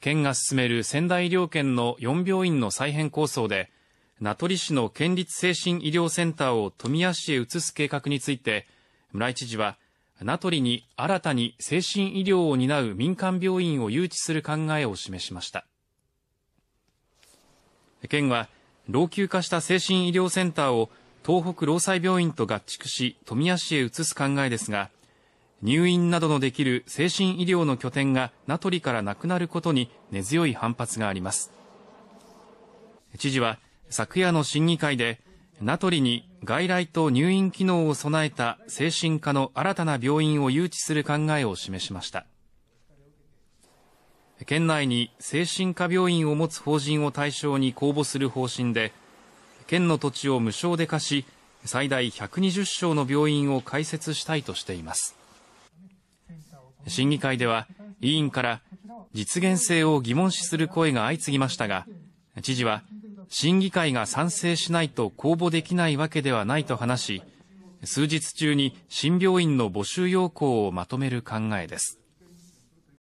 県が進める仙台医療圏の4病院の再編構想で名取市の県立精神医療センターを富谷市へ移す計画について村井知事は名取に新たに精神医療を担う民間病院を誘致する考えを示しました県は老朽化した精神医療センターを東北労災病院と合築し富谷市へ移す考えですが入院などのできる精神医療の拠点が名取からなくなることに根強い反発があります知事は昨夜の審議会で名取に外来と入院機能を備えた精神科の新たな病院を誘致する考えを示しました県内に精神科病院を持つ法人を対象に公募する方針で県の土地を無償で貸し最大120床の病院を開設したいとしています審議会では委員から実現性を疑問視する声が相次ぎましたが、知事は審議会が賛成しないと公募できないわけではないと話し、数日中に新病院の募集要項をまとめる考えです。